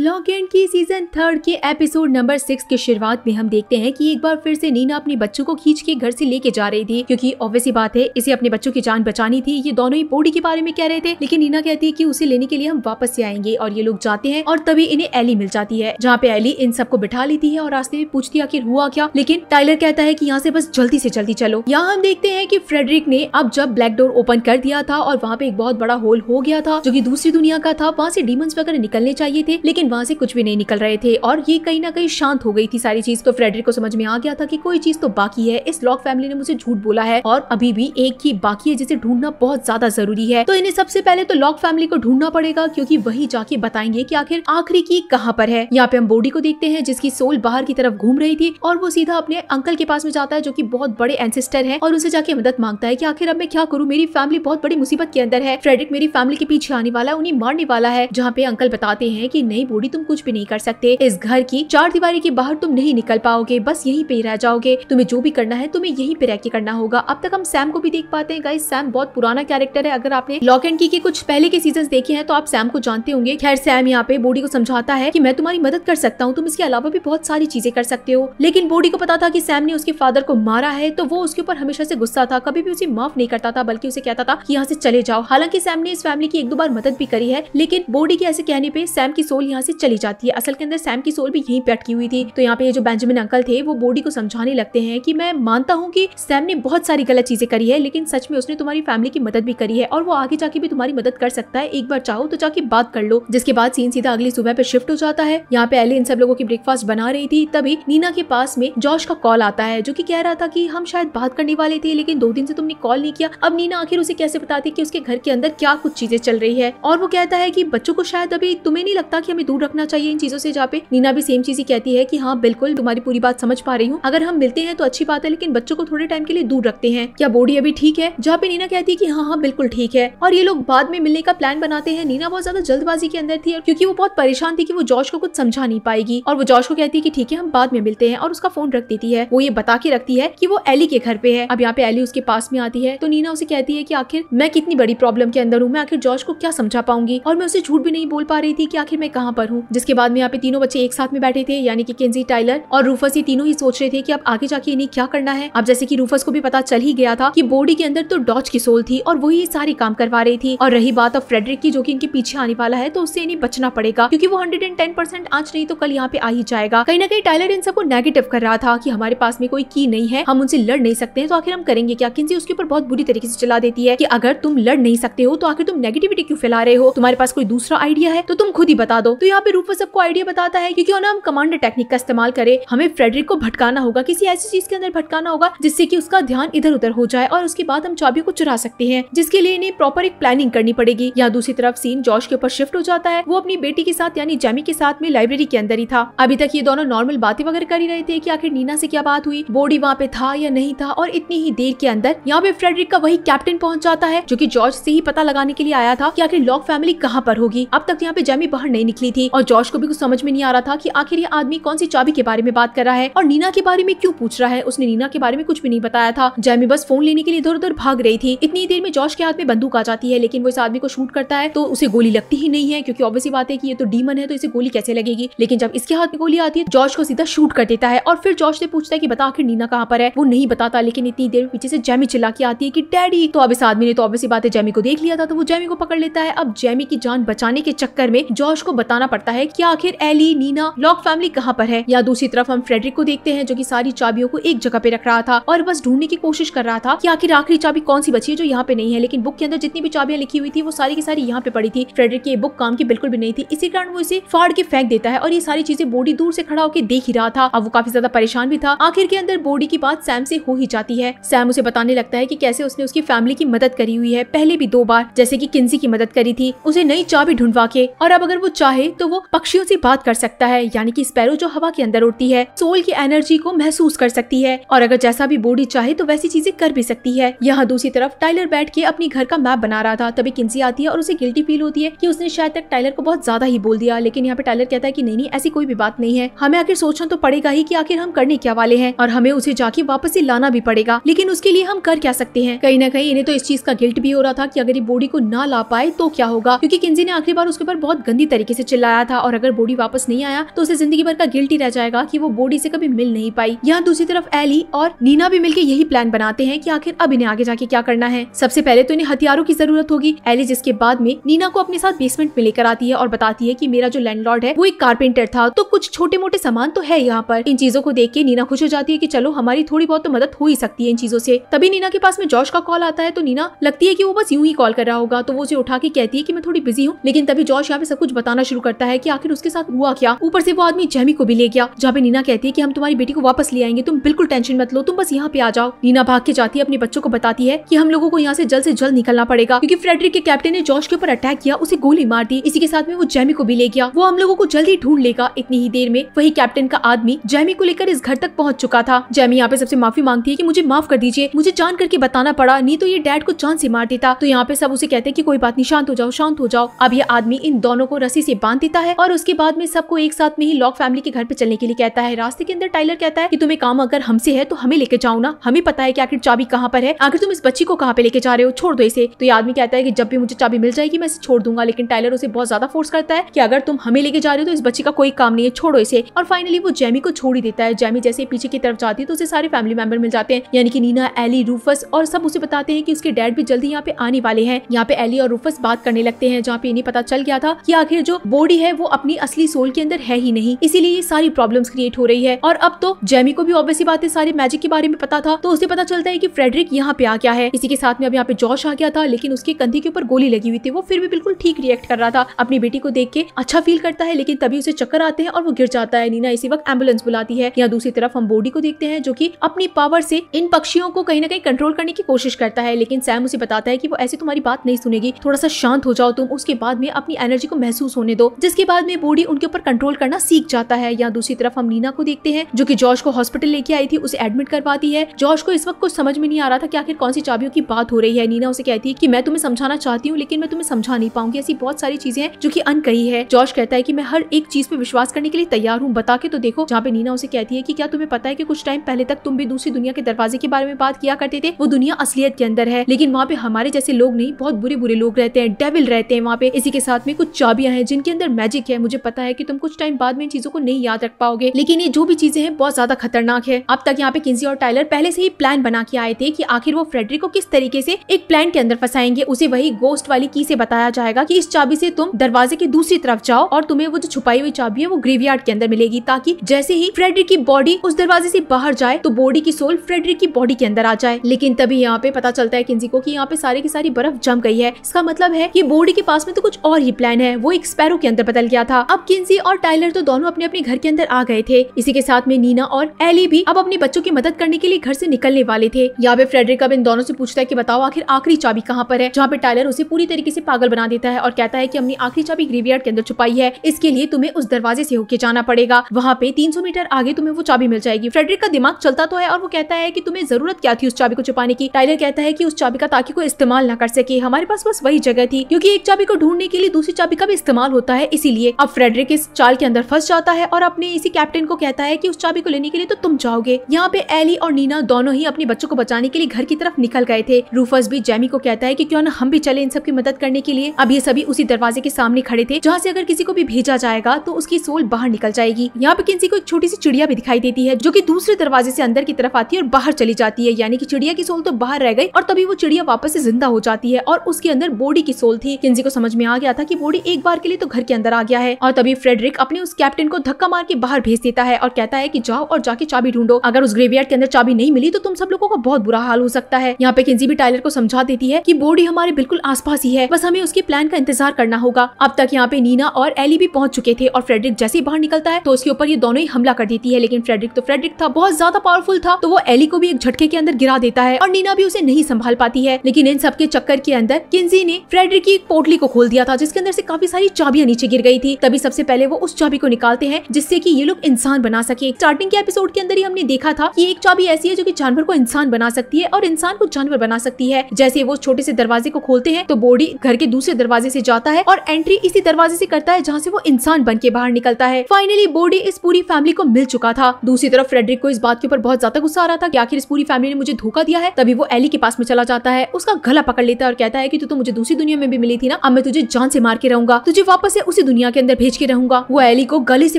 lock and Key season third के episode number six की शुरुआत में हम देखते हैं कि एक बार फिर से नीना अपने बच्चों को खींच के घर से लेके जा रही थी क्योंकि ऑब्वियसली बात है इसे अपने बच्चों की जान बचानी थी ये दोनों ही पोडी के बारे में कह रहे थे लेकिन नीना कहती है कि उसे लेने के लिए हम वापस से आएंगे और ये लोग जाते हैं और तभी इन्हें एली मिल जाती है जहाँ पे एली इन सबको बिठा लेती है और रास्ते में पूछती आखिर हुआ क्या लेकिन टाइलर कहता है की यहाँ से बस जल्दी से जल्दी चलो यहाँ हम देखते हैं की फ्रेडरिक ने अब जब ब्लैक डोर ओपन कर दिया था और वहाँ पे एक बहुत बड़ा होल हो गया था जो की दूसरी दुनिया का था वहाँ से डीमंस वगैरह निकलने चाहिए थे लेकिन लेकिन वहां से कुछ भी नहीं निकल रहे थे और ये कहीं ना कहीं शांत हो गई थी सारी चीज तो फ्रेडरिक को समझ में आ गया था कि कोई चीज तो बाकी है इस लॉक फैमिली ने मुझे झूठ बोला है और अभी भी एक ही बाकी है जिसे ढूंढना बहुत ज्यादा जरूरी है तो इन्हें सबसे पहले तो लॉक फैमिली को ढूंढना पड़ेगा क्योंकि वही जाके बताएंगे की आखिर आखिरी की कहाँ पर है यहाँ पे हम बोडी को देखते हैं जिसकी सोल बाहर की तरफ घूम रही थी और वो सीधा अपने अंकल के पास में जाता है जो की बहुत बड़े एंसेस्टर है और उसे जाके मदद मांगता है की आखिर अब मैं क्या करूँ मेरी फैमिली बहुत बड़ी मुसीबत के अंदर है फ्रेडरिक मेरी फैमिली के पीछे आने वाला है उन्हें मारने वाला है जहाँ पे अंकल बताते हैं की नहीं छोड़ी तुम कुछ भी नहीं कर सकते इस घर की चार दीवारी के बाहर तुम नहीं निकल पाओगे बस यही पे रह जाओगे तुम्हें जो भी करना है तुम्हें यहीं पे रह के करना होगा अब तक हम सैम को भी देख पाते हैं गाइस सैम बहुत पुराना कैरेक्टर है अगर आपने लॉक एंड की के कुछ पहले के सीजन देखे हैं तो आप सैम को जानते होंगे खैर सैम यहाँ पे बोडी को समझाता है कि मैं तुम्हारी मदद कर सकता हूँ तुम इसके अलावा भी बहुत सारी चीजें कर सकते हो लेकिन बोडी को पता था की सैम ने उसके फादर को मारा है तो वो उसके ऊपर हमेशा से गुस्सा था कभी भी उसे माफ नहीं करता था बल्कि उसे कहता था कि यहाँ से चले जाओ हालांकि सैम ने इस फैमिली की एक दो बार मदद भी करी है लेकिन बोडी के ऐसे कहने पे सैम की सोल यहाँ से चली जाती है असल के अंदर सैम की सोल भी यहीं पे अटकी हुई थी तो यहाँ पे ये जो बेंजामिन अंकल थे वो बॉडी को समझाने लगते हैं कि मैं मानता हूँ कि सैम ने बहुत सारी गलत चीजें करी है लेकिन सच में उसने तुम्हारी फैमिली की मदद भी करी है और वो आगे जाके भी तुम्हारी मदद कर सकता है एक बार चाहो तो जाके बात कर लो जिसके बाद सीन सीधा अगली सुबह पे शिफ्ट हो जाता है यहाँ पे एली इन सब लोगों की ब्रेकफास्ट बना रही थी तभी नीना के पास में जॉश का कॉल आता है जो की कह रहा था की हम शायद बात करने वाले थे लेकिन दो दिन से तुमने कॉल नहीं किया अब नीना आखिर उसे कैसे बताती की उसके घर के अंदर क्या कुछ चीजें चल रही है और वो कहता है की बच्चों को शायद अभी तुम्हें नहीं लगता की हमें दूर रखना चाहिए इन चीजों से जहाँ पे नीना भी सेम चीज ही कहती है कि हाँ बिल्कुल तुम्हारी पूरी बात समझ पा रही हूँ अगर हम मिलते हैं तो अच्छी बात है लेकिन बच्चों को थोड़े टाइम के लिए दूर रखते हैं क्या बॉडी अभी ठीक है जहाँ पे नीना कहती है की हाँ हाँ बिल्कुल ठीक है और ये लोग बाद में मिलने का प्लान बनाते हैं नीना बहुत ज्यादा जल्दबाजी के अंदर थी क्योंकि वो बहुत परेशान थी की वो जॉर्ज को कुछ समझा नहीं पाएगी और वो जॉर्ज को कहती है की ठीक है हम बाद में मिलते हैं और उसका फोन रख देती है वो ये बता के रखती है की वो एली के घर पे है अब यहाँ पे एली उसके पास में आती है तो नीना उसे कहती है की आखिर मैं कितनी बड़ी प्रॉब्लम के अंदर हूँ मैं आखिर जॉर्ज को क्या समझा पाऊंगी और मैं उसे झूठ भी नहीं बोल पा रही थी की आखिर मैं कहाँ पर पर हूँ जिसके बाद में यहाँ पे तीनों बच्चे एक साथ में बैठे थे यानी कि केंजी टाइलर और रूफस ये तीनों ही सोच रहे थे कि अब आगे जाके इन्हें क्या करना है अब जैसे कि रूफस को भी पता चल ही गया था कि बॉडी के अंदर तो डॉच की सोल थी और वही सारे काम करवा रही थी और रही बात अब फ्रेडरिक की जो की इनके पीछे आने वाला है तो उससे इन्हें बचना पड़ेगा क्यूँकी वो हंड्रेड एंड टेन परसेंट आज नहीं तो कल यहाँ पे आ ही जाएगा कहीं ना कहीं टाइलर इन सबको नेगेटिव कर रहा था की हमारे पास में कोई की नहीं है हम उनसे लड़ नहीं सकते हैं तो आखिर हम करेंगे क्या किन्जी उसके ऊपर बहुत बुरी तरीके से चला देती है कि अगर तुम लड़ नहीं सकते हो तो आखिर तुम नेगेटिविटी क्यों फैला रहे हो तुम्हारे पास कोई दूसरा आइडिया है तो तुम खुद ही बता दो तो तो यहाँ पे रूफस सबको आइडिया बताता है कि क्यों ना हम कमांडर टेक्निक का इस्तेमाल करें हमें फ्रेडरिक को भटकाना होगा किसी ऐसी चीज के अंदर भटकाना होगा जिससे की उसका ध्यान इधर उधर हो जाए और उसके बाद हम चाबी को चुरा सकते हैं जिसके लिए इन्हें प्रॉपर एक प्लानिंग करनी पड़ेगी यहाँ दूसरी तरफ सीन जॉर्ज के ऊपर शिफ्ट हो जाता है वो अपनी बेटी के साथ यानी जैमी के साथ में लाइब्रेरी के अंदर ही था अभी तक ये दोनों नॉर्मल बातें वगैरह कर ही रहे थे की आखिर नीना से क्या बात हुई बॉडी वहाँ पे था या नहीं था और इतनी ही देर के अंदर यहाँ पे फ्रेडरिक का वही कैप्टन पहुंच जाता है जो की जॉर्ज से ही पता लगाने के लिए आया था की आखिर लॉक फैमिली कहाँ पर होगी अब तक यहाँ पे जैमी बाहर नहीं निकली थी और जॉर्ज को भी कुछ समझ में नहीं आ रहा था की आखिर ये आदमी कौन सी चाबी के बारे में बात कर रहा है और नीना के बारे में क्यूँ पूछ रहा है उसने नीना के बारे में कुछ भी नहीं बताया था जैमी बस फोन लेने के लिए इधर उधर भाग रही थी इतनी देर में जॉर्ज के हाथ में बंदूक आ जाती है लेकिन वो इस आदमी को शूट करता है तो उसे गोली लगती ही नहीं है क्योंकि ऑब्वियसली बात है कि ये तो डीमन है तो इसे गोली कैसे लगेगी लेकिन जब इसके हाथ में गोली आती है जॉर्ज को सीधा शूट कर देता है और फिर जॉर्ज से पूछता है की बता आखिर नीना कहाँ पर है वो नहीं बताता लेकिन इतनी देर पीछे से जैमी चिल्ला के आती है की डैडी तो अब इस आदमी ने तो ऑब्वियसली बात है जैमी को देख लिया था तो वो जैमी को पकड़ लेता है अब जैमी की जान बचाने के चक्कर में जॉर्ज को बताना बताना पड़ता है कि आखिर एली नीना लॉक फैमिली कहाँ पर है या दूसरी तरफ हम फ्रेडरिक को देखते हैं जो की सारी चाबियों को एक जगह पे रख रहा था और बस ढूंढने की कोशिश कर रहा था कि आखिर आखिरी चाबी कौन सी बची है जो यहाँ पे नहीं है लेकिन बुक के अंदर जितनी भी चाबियां लिखी हुई थी वो सारी की सारी यहाँ पे पड़ी थी फ्रेडरिक की बुक काम की बिल्कुल भी नहीं थी इसी कारण वो इसे फाड़ के फेंक देता है और ये सारी चीजें बॉडी दूर से खड़ा होकर देख ही रहा था अब वो काफी ज्यादा परेशान भी था आखिर के अंदर बॉडी की बात सैम से हो ही जाती है सैम उसे बताने लगता है की कैसे उसने उसकी फैमिली की मदद करी हुई है पहले भी दो बार जैसे की किन्सी की मदद करी थी उसे नई चाबी ढूंढवा के और अब अगर वो चाहे तो वो पक्षियों से बात कर सकता है यानी कि स्पैरो जो हवा के अंदर उड़ती है सोल की एनर्जी को महसूस कर सकती है और अगर जैसा भी बॉडी चाहे तो वैसी चीजें कर भी सकती है यहाँ दूसरी तरफ टाइलर बैठ के अपनी घर का मैप बना रहा था तभी किन्सी आती है और उसे गिल्टी फील होती है की उसने शायद तक टाइलर को बहुत ज्यादा ही बोल दिया लेकिन यहाँ पे टाइलर कहता है की नहीं नहीं ऐसी कोई भी बात नहीं है हमें आखिर सोचना तो पड़ेगा ही की आखिर हम करने क्या वाले हैं और हमें उसे जाके वापस ही लाना भी पड़ेगा लेकिन उसके लिए हम कर क्या सकते हैं कहीं ना कहीं इन्हें तो इस चीज का गिल्ट भी हो रहा था की अगर ये बॉडी को ना ला पाए तो क्या होगा क्योंकि किन्जी ने आखिरी बार उसके ऊपर बहुत गंदी तरीके से चिल्ला लाया था और अगर बोडी वापस नहीं आया तो उसे जिंदगी भर का गिल्टी रह जाएगा कि वो बोडी से कभी मिल नहीं पाई यहाँ दूसरी तरफ एली और नीना भी मिलकर यही प्लान बनाते हैं कि आखिर अब इन्हें आगे जाके क्या करना है सबसे पहले तो इन्हें हथियारों की जरूरत होगी एली जिसके बाद में नीना को अपने साथ बेसमेंट में लेकर आती है और बताती है की मेरा जो लैंडलॉर्ड है वो एक कारपेंटर था तो कुछ छोटे मोटे सामान तो है यहाँ पर इन चीजों को देख के नीना खुश हो जाती है की चलो हमारी थोड़ी बहुत तो मदद हो ही सकती है इन चीजों से तभी नीना के पास में जॉर्ज का कॉल आता है तो नीना लगती है की वो बस यूँ ही कॉल कर रहा होगा तो वो उसे उठा के कहती है की मैं थोड़ी बिजी हूँ लेकिन तभी जॉर्ज यहाँ पे सब कुछ बताना शुरू कर पड़ता है कि आखिर उसके साथ हुआ क्या ऊपर से वो आदमी जैमी को भी ले गया जहाँ पे नीना कहती है की हम तुम्हारी बेटी को वापस ले आएंगे तुम बिल्कुल टेंशन मत लो तुम बस यहाँ पे आ जाओ नीना भाग के जाती है अपने बच्चों को बताती है की हम लोगों को यहाँ से जल्द से जल्द निकलना पड़ेगा क्यूँकी फ्रेडरिक के कैप्टन ने जॉर्ज के ऊपर अटैक किया उसे गोली मार दी इसी के साथ में वो जैमी को भी ले गया वो हम लोगों को जल्द ही ढूंढ लेगा इतनी ही देर में वही कैप्टन का आदमी जैमी को लेकर इस घर तक पहुंच चुका था जैमी यहाँ पे सबसे माफी मांगती है कि मुझे माफ कर दीजिए मुझे जान करके बताना पड़ा नहीं तो ये डैड को जान से मार देता तो यहाँ पे सब उसे कहते हैं कि कोई बात नहीं शांत हो जाओ शांत हो जाओ अब ये आदमी इन दोनों को रस्सी से बांधते देता है और उसके बाद में सबको एक साथ में ही लॉक फैमिली के घर पे चलने के लिए कहता है रास्ते के अंदर टाइलर कहता है की तुम्हें काम अगर हमसे है तो हमें लेके जाओ ना हमें पता है की आखिर चाबी कहाँ पर है आखिर तुम इस बच्ची को कहाँ पे लेके जा रहे हो छोड़ दो इसे तो ये आदमी कहता है कि जब भी मुझे चाबी मिल जाएगी मैं इसे छोड़ दूंगा लेकिन टाइलर उसे बहुत ज्यादा फोर्स करता है की अगर तुम हमें लेके जा रहे हो तो इस बच्ची का कोई काम नहीं है छोड़ो इसे और फाइनली वो जैमी को छोड़ ही देता है जैमी जैसे पीछे की तरफ जाती है तो उसे सारे फैमिली मेंबर मिल जाते हैं यानी कि नीना एली रूफस और सब उसे बताते हैं कि उसके डैड भी जल्दी यहाँ पे आने वाले हैं यहाँ पे एली और रूफस बात करने लगते हैं जहाँ पे इन्हें पता चल गया था कि आखिर जो बोर्ड भी है वो अपनी असली सोल के अंदर है ही नहीं इसीलिए ये सारी प्रॉब्लम क्रिएट हो रही है और अब तो जेमी को भी ऑब्वियसली बात है सारे मैजिक के बारे में पता था तो उसे पता चलता है की फ्रेडरिक यहाँ पे आ गया है इसी के साथ में अब यहाँ पे जॉश आ गया था लेकिन उसके कंधे के ऊपर गोली लगी हुई थी वो फिर भी बिल्कुल ठीक रिएक्ट कर रहा था अपनी बेटी को देख के अच्छा फील करता है लेकिन तभी उसे चक्कर आते हैं और वो गिर जाता है नीना इसी वक्त एम्बुलेंस बुलाती है यहाँ दूसरी तरफ हम बोडी को देखते हैं जो की अपनी पावर से इन पक्षियों को कहीं ना कहीं कंट्रोल करने की कोशिश करता है लेकिन सैम उसे बताता है की वो ऐसे तुम्हारी बात नहीं सुनेगी थोड़ा सा शांत हो जाओ तुम उसके बाद में अपनी एनर्जी को महसूस होने दो जिसके बाद में बॉडी उनके ऊपर कंट्रोल करना सीख जाता है या दूसरी तरफ हम नीना को देखते हैं जो की जॉर्ज को हॉस्पिटल लेके आई थी उसे एडमिट करवाती है जॉर्ज को इस वक्त कुछ समझ में नहीं आ रहा था कि आखिर कौन सी चाबियों की बात हो रही है नीना उसे कहती है की मैं तुम्हें समझाना चाहती हूँ लेकिन मैं तुम्हें समझा नहीं पाऊंगी ऐसी बहुत सारी चीजें हैं जो की अनकही है जॉर्ज कहता है की मैं हर एक चीज पे विश्वास करने के लिए तैयार हूँ बता के तो देखो जहाँ पे नीना उसे कहती है की क्या तुम्हें पता है की कुछ टाइम पहले तक तुम भी दूसरी दुनिया के दरवाजे के बारे में बात किया करते थे वो दुनिया असलियत के अंदर है लेकिन वहाँ पे हमारे जैसे लोग नहीं बहुत बुरे बुरे लोग रहते हैं डेविल रहते हैं वहाँ पे इसी के साथ में कुछ चाबियां हैं जिनके अंदर अंदर मैजिक है मुझे पता है कि तुम कुछ टाइम बाद में इन चीजों को नहीं याद रख पाओगे लेकिन ये जो भी चीजें हैं बहुत ज्यादा खतरनाक है अब तक यहाँ पे किन्सी और टाइलर पहले से ही प्लान बना के आए थे कि आखिर वो फ्रेडरिक को किस तरीके से एक प्लान के अंदर फंसाएंगे उसे वही गोस्ट वाली की से बताया जाएगा कि इस चाबी से तुम दरवाजे की दूसरी तरफ जाओ और तुम्हें वो जो छुपाई हुई चाबी है वो ग्रेवयार्ड के अंदर मिलेगी ताकि जैसे ही फ्रेडरिक की बॉडी उस दरवाजे से बाहर जाए तो बॉडी की सोल फ्रेडरिक की बॉडी के अंदर आ जाए लेकिन तभी यहाँ पे पता चलता है किन्सी को की यहाँ पे सारी की सारी बर्फ जम गई है इसका मतलब है की बॉडी के पास में तो कुछ और ही प्लान है वो एक स्पैरो के अंदर बदल गया था अब किन्सी और टाइलर तो दोनों अपने अपने घर के अंदर आ गए थे इसी के साथ में नीना और एली भी अब अपने बच्चों की मदद करने के लिए घर से निकलने वाले थे यहाँ पे फ्रेडरिक अब इन दोनों से पूछता है कि बताओ आखिर आखिरी चाबी कहाँ पर है जहाँ पे टाइलर उसे पूरी तरीके से पागल बना देता है और कहता है की हमने आखिरी चाबी ग्रेवयार्ड के अंदर छुपाई है इसके लिए तुम्हें उस दरवाजे से होके जाना पड़ेगा वहाँ पे तीन मीटर आगे तुम्हें वो चाबी मिल जाएगी फ्रेडरिक का दिमाग चलता तो है और वो कहता है की तुम्हें जरूरत क्या थी उस चाबी को छुपाने की टाइलर कहता है की उस चाबी का ताकि कोई इस्तेमाल न कर सके हमारे पास बस वही जगह थी क्यूँकी एक चाबी को ढूंढने के लिए दूसरी चाबी का भी इस्तेमाल होता है इसीलिए अब फ्रेडरिक इस चाल के अंदर फंस जाता है और अपने इसी कैप्टन को कहता है की उस चाबी को लेने के लिए तो तुम जाओगे यहाँ पे एली और नीना दोनों ही अपने बच्चों को बचाने के लिए घर की तरफ निकल गए थे रूफस भी जैमी को कहता है की क्यों ना हम भी चले इन सब की मदद करने के लिए अब ये सभी उसी दरवाजे के सामने खड़े थे जहाँ से अगर किसी को भी भेजा जाएगा तो उसकी सोल बाहर निकल जाएगी यहाँ पे किसी को एक छोटी सी चिड़िया भी दिखाई देती है जो की दूसरे दरवाजे से अंदर की तरफ आती है और बाहर चली जाती है यानी की चिड़िया की सोल तो बाहर रह गई और तभी वो चिड़िया वापस ऐसी जिंदा हो जाती है और उसके अंदर बॉडी की सोल थी किन्जी को समझ में आ गया था कि बॉडी एक बार के लिए तो घर के अंदर आ गया है और तभी फ्रेडरिक अपने उस कैप्टन को धक्का मार के बाहर भेज देता है और कहता है की जाओ और जाके चाबी ढूंढो अगर उस ग्रेवयार्ड के अंदर चाबी नहीं मिली तो तुम सब लोगों का बहुत बुरा हाल हो सकता है यहाँ पे किन्जी भी टाइलर को समझा देती है की बोर्ड हमारे बिल्कुल आस ही है बस हमें उसके प्लान का इंतजार करना होगा अब तक यहाँ पे नीना और एली भी पहुंच चुके थे और फ्रेडरिक जैसे ही बाहर निकलता है तो उसके ऊपर ये दोनों ही हमला कर देती है लेकिन फ्रेडरिक तो फ्रेडरिक था बहुत ज्यादा पावरफुल था तो वो एली को भी एक झटके के अंदर गिरा देता है और नीना भी उसे नहीं संभाल पाती है लेकिन इन सबके चक्कर के अंदर किन्जी ने फ्रेडरिक की पोटली को खोल दिया था जिसके अंदर से काफी सारी चाबियां नीचे नीचे गिर गई थी तभी सबसे पहले वो उस चाबी को निकालते हैं जिससे की ये लोग इंसान बना सके स्टार्टिंग के एपिसोड के अंदर ही हमने देखा था कि एक चाबी ऐसी है जो कि जानवर को इंसान बना सकती है और इंसान को जानवर बना सकती है जैसे वो छोटे से दरवाजे को खोलते हैं तो बॉडी घर के दूसरे दरवाजे से जाता है और एंट्री इसी दरवाजे से करता है जहाँ से वो इंसान बन के बाहर निकलता है फाइनली बॉडी इस पूरी फैमिली को मिल चुका था दूसरी तरफ फ्रेडरिक को इस बात के ऊपर बहुत ज्यादा गुस्सा आ रहा था आखिर इस पूरी फैमिली ने मुझे धोखा दिया है तभी वो एली के पास में चला जाता है उसका गला पकड़ लेता है और कहता है की तू तो मुझे दूसरी दुनिया में भी मिली थी ना अब मैं तुझे जान से मार के रहूंगा तुझे वापस से उस उसे दुनिया के अंदर भेज के रहूंगा वो एली को गले से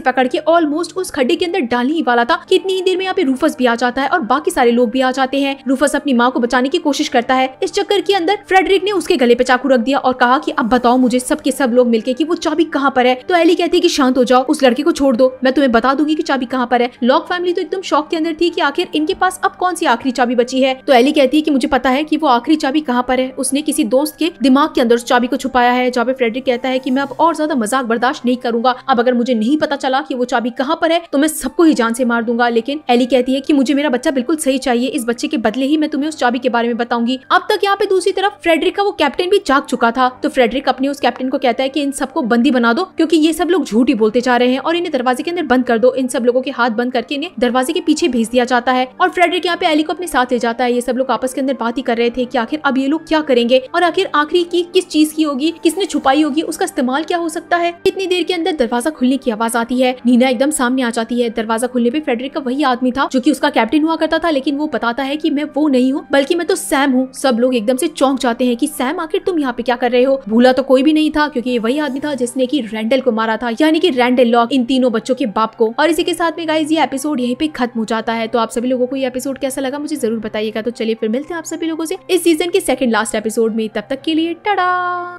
पकड़ के ऑलमोस्ट उस खड्डे के अंदर डालने ही वाला था कितनी इतनी ही देर में यहाँ पे रूफस भी आ जाता है और बाकी सारे लोग भी आ जाते हैं रूफस अपनी माँ को बचाने की कोशिश करता है इस चक्कर के अंदर फ्रेडरिक ने उसके गले पे चाकू रख दिया और कहा की अब बताओ मुझे सबके सब लोग मिलकर की वो चाबी कहाँ पर है तो एली कहती है की शांत हो जाओ उस लड़के को छोड़ दो मैं तुम्हें बता दूंगी की चाबी कहाँ पर है लॉक फैमिली तो एकदम शौक के अंदर थी की आखिर इनके पास अब कौन सी आखिरी चाबी बची है तो एली कहती है की मुझे पता है की वो आखिरी चाबी कहाँ पर है उसने किसी दोस्त के दिमाग के अंदर उस चाबी को छुपाया है जहाँ पे फ्रेडरिक कहता है की मैं अब और ज्यादा मजाक बर्दाश्त नहीं करूंगा अब अगर मुझे नहीं पता चला की वो चाबी कहाँ पर है तो मैं सबको ही जान से मार दूंगा लेकिन एली कहती है कि मुझे मेरा बच्चा बिल्कुल सही चाहिए इस बच्चे के बदले ही मैं तुम्हें उस चाबी के बारे में बताऊंगी अब तक यहाँ पे दूसरी तरफ फ्रेडरिक का वो कैप्टन भी जाग चुका था तो फ्रेडरिक अपने उस कैप्टन को कहता है की इन सबको बंदी बना दो क्यूँकी ये सब लोग झूठ ही बोलते जा रहे हैं और इन्हें दरवाजे के अंदर बंद कर दो इन सब लोगों के हाथ बंद करके इन्हें दरवाजे के पीछे भेज दिया जाता है और फ्रेडरिक यहाँ पे एली को अपने साथ ले जाता है ये सब लोग आपस के अंदर बात ही कर रहे थे की आखिर अब ये लोग क्या करेंगे और आखिर आखिरी की किस चीज की होगी किसने छुपाई होगी उसका इस्तेमाल क्या हो सकता सकता है इतनी देर के अंदर दरवाजा खुलने की आवाज आती है नीना एकदम सामने आ जाती है दरवाजा खुलने पे फेडरिक का वही आदमी था जो की उसका कैप्टन हुआ करता था लेकिन वो बताता है की मैं वो नहीं हूँ बल्कि मैं तो सैम हूँ सब लोग एकदम से चौंक जाते हैं की सैम आखिर तुम यहाँ पे क्या कर रहे हो भूला तो कोई भी नहीं था क्यूँकी ये वही आदमी था जिसने की रैंडल को मारा था यानी की रैंडल लॉक इन तीनों बच्चों के बाप को और इसी के साथ में गाइज ये एपिसोड यही पे खत्म हो जाता है तो आप सभी लोगों को ये एपिसोड कैसा लगा मुझे जरूर बताइएगा तो चलिए फिर मिलते हैं आप सभी लोगों से इस सीजन के सेकंड लास्ट एपिसोड में तब तक के लिए टडा